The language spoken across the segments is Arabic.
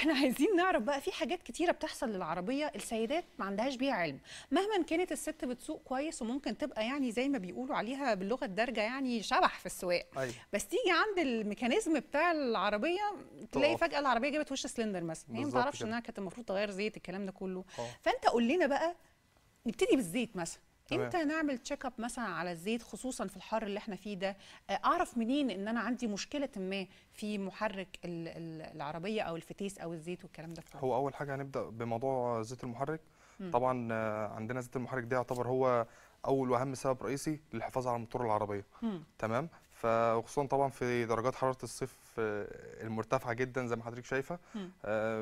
احنا عايزين نعرف بقى في حاجات كتيره بتحصل للعربيه السيدات ما عندهاش بيها علم مهما كانت الست بتسوق كويس وممكن تبقى يعني زي ما بيقولوا عليها باللغه الدارجه يعني شبح في السواقه أيوة. بس تيجي عند الميكانيزم بتاع العربيه تلاقي طبعا. فجاه العربيه جابت وش سلندر مثلا هي ما تعرفش انها كانت المفروض تغير زيت الكلام ده كله أوه. فانت قول لنا بقى نبتدي بالزيت مثلا امتى نعمل تشيك اب مثلا على الزيت خصوصا في الحر اللي احنا فيه ده آه، اعرف منين ان انا عندي مشكله ما في محرك العربيه او الفتيس او الزيت والكلام ده كله هو اول حاجه هنبدا بموضوع زيت المحرك م. طبعا آه، عندنا زيت المحرك ده يعتبر هو اول واهم سبب رئيسي للحفاظ على موتور العربيه م. تمام فخصوصا طبعا في درجات حراره الصيف آه، المرتفعه جدا زي ما حضرتك شايفه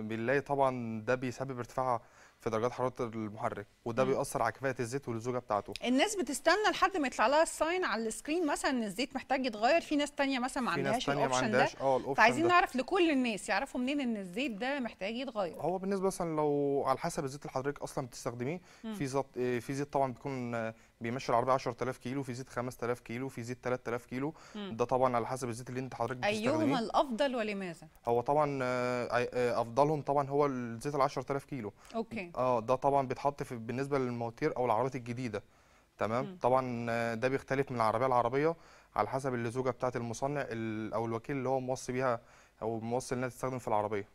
بنلاقي طبعا ده بيسبب ارتفاع في درجات حراره المحرك وده مم. بيأثر على كفاءه الزيت واللزوجه بتاعته الناس بتستنى لحد ما يطلع لها الساين على السكرين مثلا ان الزيت محتاج يتغير في ناس تانية مثلا ما عندهاش الاوبشن ده اه فعايزين ده. نعرف لكل الناس يعرفوا منين ان الزيت ده محتاج يتغير هو بالنسبه مثلا لو على حسب الزيت اللي حضرتك اصلا بتستخدميه في زيت آه، في زيت طبعا بيكون بيمشي العربيه 10000 كيلو في زيت 5000 كيلو في زيت 3000 كيلو مم. ده طبعا على حسب الزيت اللي انت حضرتك بتستخدمه ايهما الافضل ولماذا هو طبعا آه، آه، افضلهم طبعا هو الزيت ال 10000 كيلو اوكي اه ده طبعا بيتحط في بالنسبه للمواتير او العربيات الجديده تمام مم. طبعا آه، ده بيختلف من العربيه لعربيه على حسب اللزوجه بتاعه المصنع او الوكيل اللي هو موصي بيها او موصي انها تستخدم في العربيه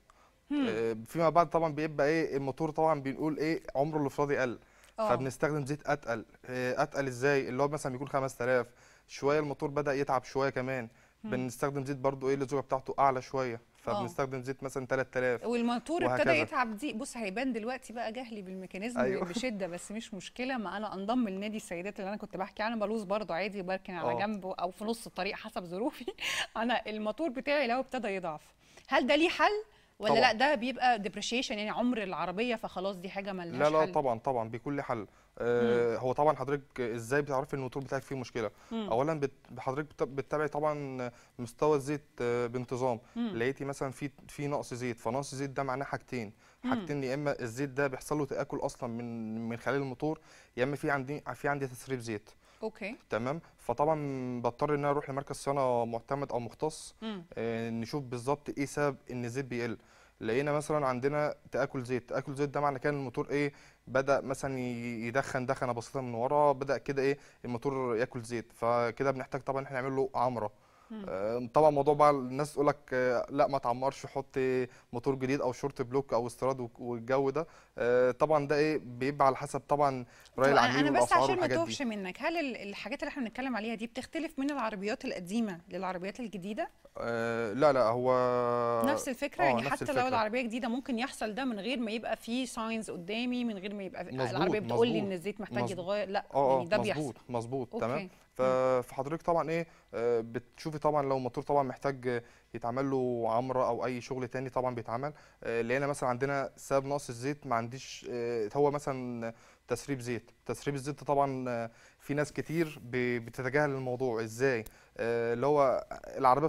مم. فيما بعد طبعا بيبقى ايه الموتور طبعا بنقول ايه عمره الافتراضي قل أوه. فبنستخدم زيت اتقل آه، اتقل ازاي اللي هو مثلا بيكون 5000 شويه الموتور بدا يتعب شويه كمان مم. بنستخدم زيت برضو ايه اللزوجه بتاعته اعلى شويه فبنستخدم اه. زيت مثلا 3000 والموتور ابتدى يتعب دي بص هيبان دلوقتي بقى جهلي بالميكانيزم أيوه. بشده بس مش مشكله ما انا انضم لنادي السيدات اللي انا كنت بحكي عنه بلوز برضو عادي بركن على اه. جنبه او في نص الطريق حسب ظروفي انا الموتور بتاعي لو ابتدى يضعف هل ده ليه حل ولا طبعًا. لا ده بيبقى ديبريشيشن يعني عمر العربيه فخلاص دي حاجه مالهاش لا لا حل. طبعا طبعا بكل حل آه، هو طبعا حضرتك ازاي بتعرفي ان الموتور بتاعك فيه مشكله مم. اولا حضرتك بتتابعي طبعا مستوى الزيت آه، بانتظام مم. لقيتي مثلا في في نقص زيت فنقص زيت ده معناه حاجتين حاجتين يا اما الزيت ده بيحصل له تاكل اصلا من من خلال الموتور يا اما في عندي في عندي تسريب زيت اوكي تمام فطبعا بضطر ان انا اروح لمركز صيانه معتمد او مختص آه نشوف بالظبط ايه سبب ان الزيت بيقل لقينا مثلا عندنا تاكل زيت تاكل زيت ده معنى كان الموتور ايه بدا مثلا يدخن دخنه بسيطه من ورا بدا كده ايه الموتور ياكل زيت فكده بنحتاج طبعا احنا نعمل له عمره آه، طبعا موضوع بقى الناس تقول لك آه، لا ما تعمرش حط موتور جديد او شورت بلوك او استيراد والجو ده آه، طبعا ده ايه بيبقى على حسب طبعا راي العميل انا بس عشان ما توهش منك هل الحاجات اللي احنا بنتكلم عليها دي بتختلف من العربيات القديمه للعربيات الجديده أه لا لا هو نفس الفكره يعني نفس حتى الفكرة. لو العربيه جديده ممكن يحصل ده من غير ما يبقى في ساينز قدامي من غير ما يبقى مزبوط العربيه بتقول لي ان الزيت محتاج يتغير لا يعني ده بيحصل مظبوط تمام تمام فحضرتك طبعا ايه آه، بتشوفي طبعا لو الموتور طبعا محتاج يتعمل له عمره او اي شغل تاني طبعا بيتعمل آه، لقينا مثلا عندنا سبب نقص الزيت ما عنديش آه، هو مثلا تسريب زيت تسريب الزيت طبعا في ناس كتير بتتجاهل الموضوع ازاي اللي هو العربيه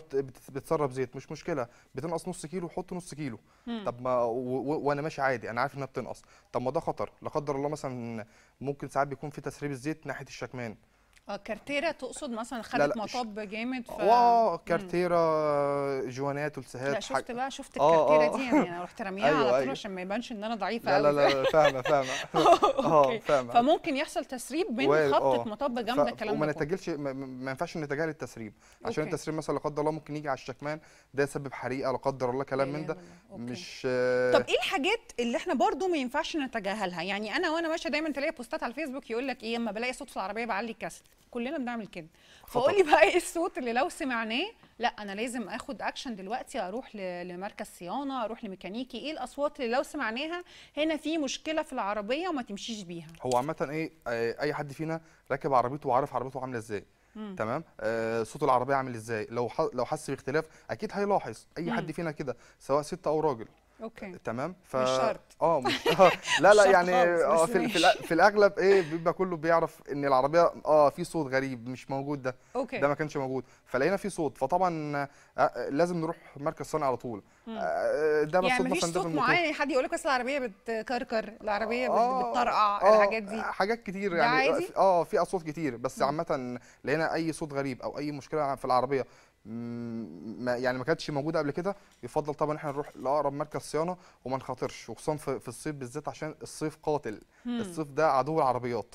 بتسرب زيت مش مشكله بتنقص نص كيلو حط نص كيلو مم. طب ما وانا ماشي عادي انا عارف انها بتنقص طب ما ده خطر لا قدر الله مثلا ممكن ساعات بيكون في تسريب الزيت ناحيه الشكمان اه كارتيرا تقصد مثلا خدت مطب جامد ف اه, آه، كارتيرا جوانات والسهات لا شفت بقى شفت آه، آه، الكارتيرا آه دي يعني انا رحت راميها أيوة على طول أيوة. عشان ما يبانش ان انا ضعيفه لا لا لا فاهمه فاهمه اه فاهمه فممكن يحصل تسريب بين خبطه مطب جامده الكلام ده وما نتجلش ما ينفعش نتجاهل التسريب عشان التسريب مثلا لا قدر الله ممكن يجي على الشكمان ده يسبب حريقه لا قدر الله كلام من ده مش طب ايه الحاجات اللي احنا برضو ما ينفعش نتجاهلها يعني انا وانا ماشيه دايما تلاقي بوستات على الفيسبوك يقول لك ايه اما بلاقي صوت في العربيه بعلي الكاسيت كلنا بنعمل كده فقولي بقى ايه الصوت اللي لو سمعناه لا انا لازم اخد اكشن دلوقتي اروح لمركز صيانه اروح لميكانيكي ايه الاصوات اللي لو سمعناها هنا في مشكله في العربيه وما تمشيش بيها هو عامه ايه آه، اي حد فينا راكب عربيته وعارف عربيته عامله ازاي تمام آه صوت العربيه عامل ازاي لو لو حس باختلاف اكيد هيلاحظ اي مم. حد فينا كده سواء ست او راجل اوكي تمام ف آه، آه. مش شرط اه مش... لا لا يعني اه في, في, في الاغلب ايه بيبقى كله بيعرف ان العربيه اه في صوت غريب مش موجود ده أوكي. ده ما كانش موجود فلقينا في صوت فطبعا آه, آه، لازم نروح مركز صنع على طول آه ده يعني مفيش صوت معين حد يقول لك بس العربيه بتكركر العربيه آه بتطرقع آه الحاجات دي حاجات كتير يعني اه في اصوات كتير بس عامه لقينا اي صوت غريب او اي مشكله في العربيه ما يعني ما كانتش موجوده قبل كده يفضل طبعا احنا نروح لاقرب مركز صيانه وما نخاطرش وخصوصا في الصيف بالذات عشان الصيف قاتل الصيف ده عدو العربيات